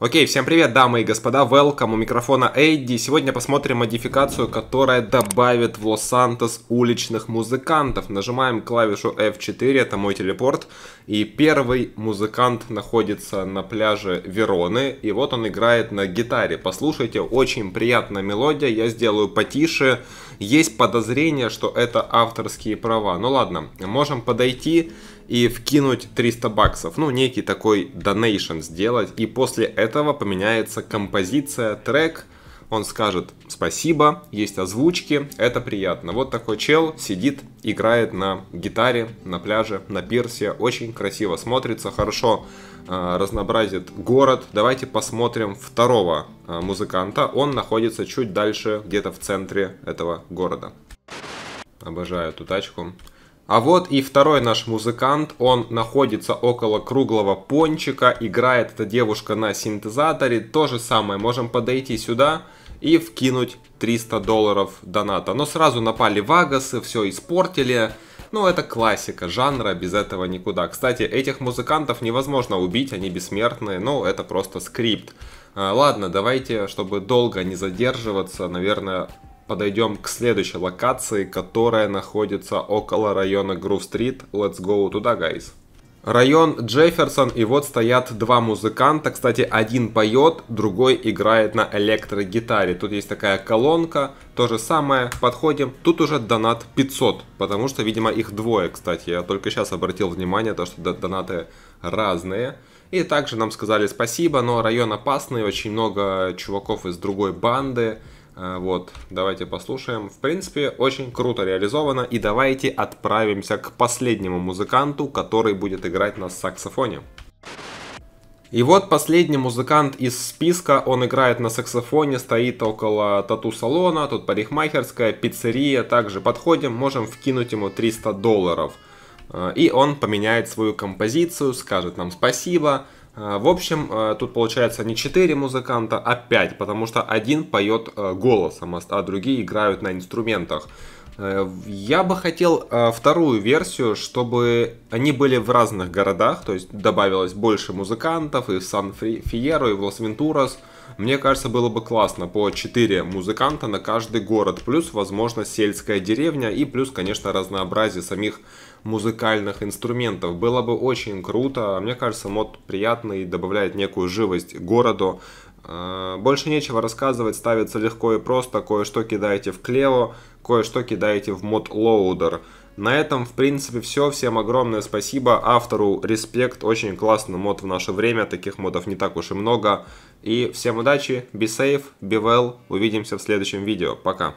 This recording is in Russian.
Окей, всем привет, дамы и господа, welcome, у микрофона Эйди. Сегодня посмотрим модификацию, которая добавит в Лос-Сантос уличных музыкантов. Нажимаем клавишу F4, это мой телепорт, и первый музыкант находится на пляже Вероны, и вот он играет на гитаре. Послушайте, очень приятная мелодия, я сделаю потише. Есть подозрение, что это авторские права. Ну ладно, можем подойти и вкинуть 300 баксов, ну некий такой донейшн сделать, и после этого поменяется композиция, трек, он скажет спасибо, есть озвучки, это приятно. Вот такой чел сидит, играет на гитаре, на пляже, на пирсе, очень красиво смотрится, хорошо э, разнообразит город. Давайте посмотрим второго э, музыканта, он находится чуть дальше, где-то в центре этого города. Обожаю эту тачку. А вот и второй наш музыкант, он находится около круглого пончика, играет эта девушка на синтезаторе. То же самое, можем подойти сюда и вкинуть 300 долларов доната. Но сразу напали вагасы, все испортили. Ну, это классика жанра, без этого никуда. Кстати, этих музыкантов невозможно убить, они бессмертные, ну, это просто скрипт. А, ладно, давайте, чтобы долго не задерживаться, наверное, подойдем к следующей локации, которая находится около района Грув-стрит. Let's go туда, guys. Район Джефферсон, и вот стоят два музыканта. Кстати, один поет, другой играет на электрогитаре. Тут есть такая колонка, то же самое. Подходим, тут уже донат 500, потому что, видимо, их двое, кстати. Я только сейчас обратил внимание, то, что донаты разные. И также нам сказали спасибо, но район опасный, очень много чуваков из другой банды. Э, вот, давайте послушаем. В принципе, очень круто реализовано. И давайте отправимся к последнему музыканту, который будет играть на саксофоне. И вот последний музыкант из списка, он играет на саксофоне, стоит около тату-салона, тут парикмахерская, пиццерия, также подходим, можем вкинуть ему 300 долларов. Э, и он поменяет свою композицию, скажет нам спасибо, а, в общем, а, тут получается не 4 музыканта, а 5, потому что один поет а, голосом, а другие играют на инструментах. Э, я бы хотел э, вторую версию, чтобы они были в разных городах, то есть добавилось больше музыкантов и в Сан-Фиеро, и в Лос-Вентурас. Мне кажется, было бы классно по 4 музыканта на каждый город, плюс, возможно, сельская деревня и плюс, конечно, разнообразие самих музыкальных инструментов. Было бы очень круто. А мне кажется, мод приятный, и добавляет некую живость городу. А, больше нечего рассказывать, ставится легко и просто, кое-что кидаете в Клео, кое-что кидаете в мод Loader. На этом, в принципе, все. Всем огромное спасибо. Автору респект. Очень классный мод в наше время. Таких модов не так уж и много. И всем удачи. Be safe, be well. Увидимся в следующем видео. Пока.